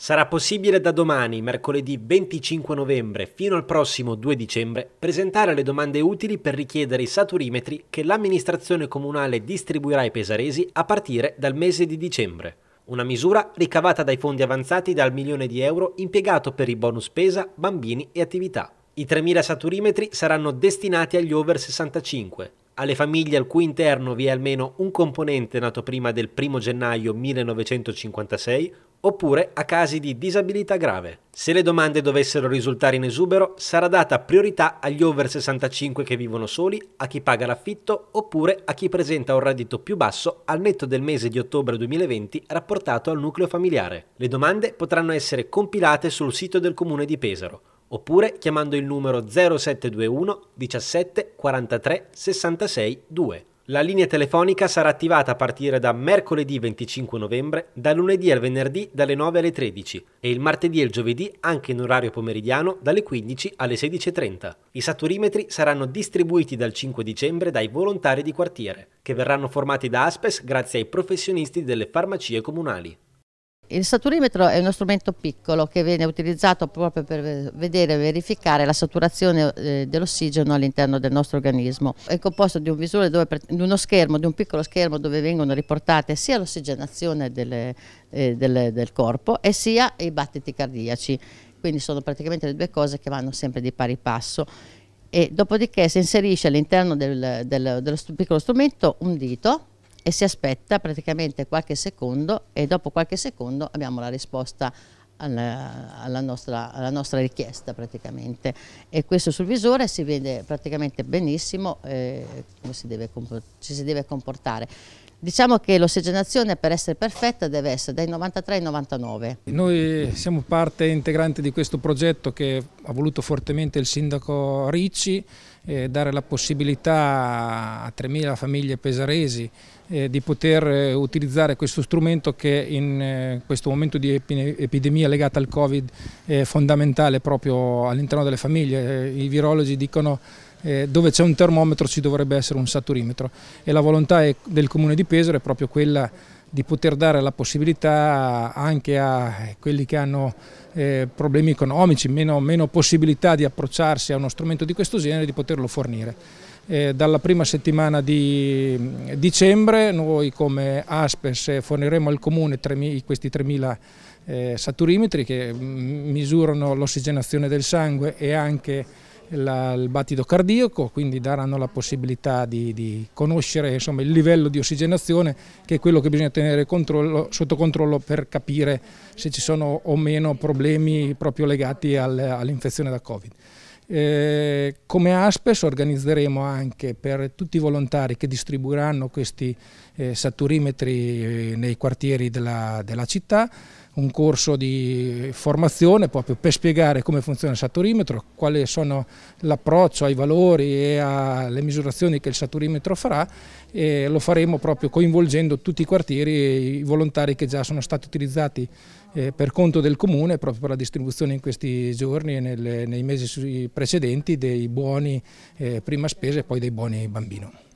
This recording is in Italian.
Sarà possibile da domani, mercoledì 25 novembre, fino al prossimo 2 dicembre, presentare le domande utili per richiedere i saturimetri che l'amministrazione comunale distribuirà ai pesaresi a partire dal mese di dicembre. Una misura ricavata dai fondi avanzati dal milione di euro impiegato per i bonus spesa, bambini e attività. I 3.000 saturimetri saranno destinati agli over 65, alle famiglie al cui interno vi è almeno un componente nato prima del 1 gennaio 1956 oppure a casi di disabilità grave. Se le domande dovessero risultare in esubero, sarà data priorità agli over 65 che vivono soli, a chi paga l'affitto oppure a chi presenta un reddito più basso al netto del mese di ottobre 2020 rapportato al nucleo familiare. Le domande potranno essere compilate sul sito del comune di Pesaro oppure chiamando il numero 0721 17 43 66 2. La linea telefonica sarà attivata a partire da mercoledì 25 novembre, da lunedì al venerdì dalle 9 alle 13 e il martedì e il giovedì anche in orario pomeridiano dalle 15 alle 16.30. I saturimetri saranno distribuiti dal 5 dicembre dai volontari di quartiere, che verranno formati da Aspes grazie ai professionisti delle farmacie comunali. Il saturimetro è uno strumento piccolo che viene utilizzato proprio per vedere e verificare la saturazione eh, dell'ossigeno all'interno del nostro organismo. È composto di un visore, dove, di uno schermo, di un piccolo schermo dove vengono riportate sia l'ossigenazione eh, del, del corpo e sia i battiti cardiaci. Quindi sono praticamente le due cose che vanno sempre di pari passo e dopodiché si inserisce all'interno del, del, dello piccolo strumento un dito e si aspetta praticamente qualche secondo e dopo qualche secondo abbiamo la risposta alla, alla, nostra, alla nostra, richiesta praticamente e questo sul visore si vede praticamente benissimo eh, come si deve, ci si deve comportare. Diciamo che l'ossigenazione per essere perfetta deve essere dai 93 ai 99. Noi siamo parte integrante di questo progetto che ha voluto fortemente il sindaco Ricci, eh, dare la possibilità a 3.000 famiglie pesaresi eh, di poter eh, utilizzare questo strumento che in eh, questo momento di epidemia legata al Covid è fondamentale proprio all'interno delle famiglie. Eh, I virologi dicono eh, dove c'è un termometro ci dovrebbe essere un saturimetro e la volontà del Comune di Pesaro è proprio quella di poter dare la possibilità anche a eh, quelli che hanno eh, problemi economici, meno, meno, possibilità di approcciarsi a uno strumento di questo genere, di poterlo fornire. dalla prima settimana di mm, dicembre noi come Aspes forniremo al Comune questi 3.000 saturimetri che mm, misurano l'ossigenazione del sangue e anche la, il battito cardiaco, quindi daranno la possibilità di, di conoscere insomma, il livello di ossigenazione che è quello che bisogna tenere controllo, sotto controllo per capire se ci sono o meno problemi proprio legati al, all'infezione da Covid. Eh, come Aspes organizzeremo anche per tutti i volontari che distribuiranno questi eh, saturimetri eh, nei quartieri della, della città un corso di formazione proprio per spiegare come funziona il saturimetro, quali sono l'approccio ai valori e alle misurazioni che il saturimetro farà e lo faremo proprio coinvolgendo tutti i quartieri e i volontari che già sono stati utilizzati eh, per conto del comune proprio per la distribuzione in questi giorni e nei mesi precedenti dei buoni eh, prima spesa e poi dei buoni bambino.